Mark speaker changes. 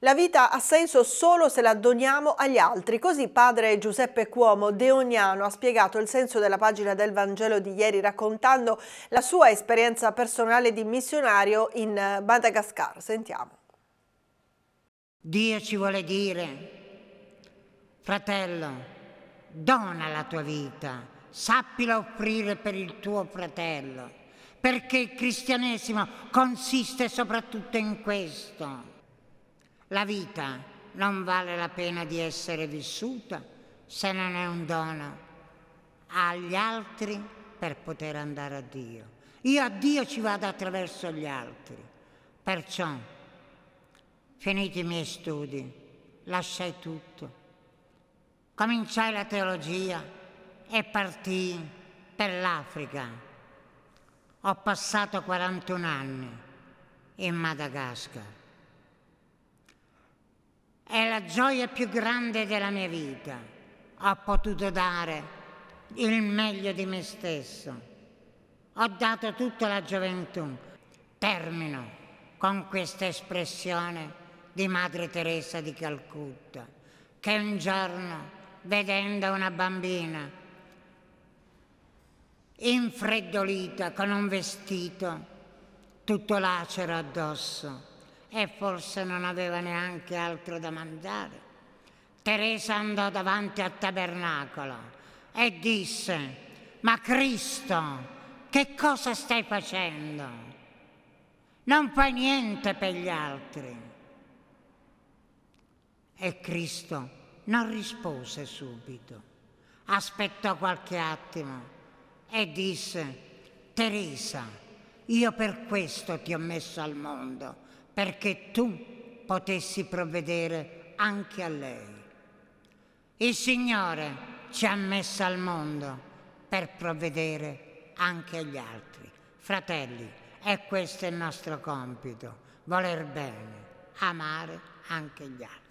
Speaker 1: La vita ha senso solo se la doniamo agli altri, così padre Giuseppe Cuomo De Ognano ha spiegato il senso della pagina del Vangelo di ieri raccontando la sua esperienza personale di missionario in eh, Madagascar. Sentiamo.
Speaker 2: Dio ci vuole dire, fratello, dona la tua vita, sappila offrire per il tuo fratello, perché il cristianesimo consiste soprattutto in questo la vita non vale la pena di essere vissuta se non è un dono agli altri per poter andare a Dio. Io a Dio ci vado attraverso gli altri. Perciò, finiti i miei studi, lasciai tutto. Cominciai la teologia e partii per l'Africa. Ho passato 41 anni in Madagascar la gioia più grande della mia vita. Ho potuto dare il meglio di me stesso. Ho dato tutta la gioventù. Termino con questa espressione di Madre Teresa di Calcutta, che un giorno, vedendo una bambina infreddolita con un vestito tutto lacero addosso, e forse non aveva neanche altro da mangiare. Teresa andò davanti al tabernacolo e disse, ma Cristo, che cosa stai facendo? Non fai niente per gli altri. E Cristo non rispose subito, aspettò qualche attimo e disse, Teresa, io per questo ti ho messo al mondo, perché tu potessi provvedere anche a lei. Il Signore ci ha messo al mondo per provvedere anche agli altri. Fratelli, e questo è il nostro compito, voler bene, amare anche gli altri.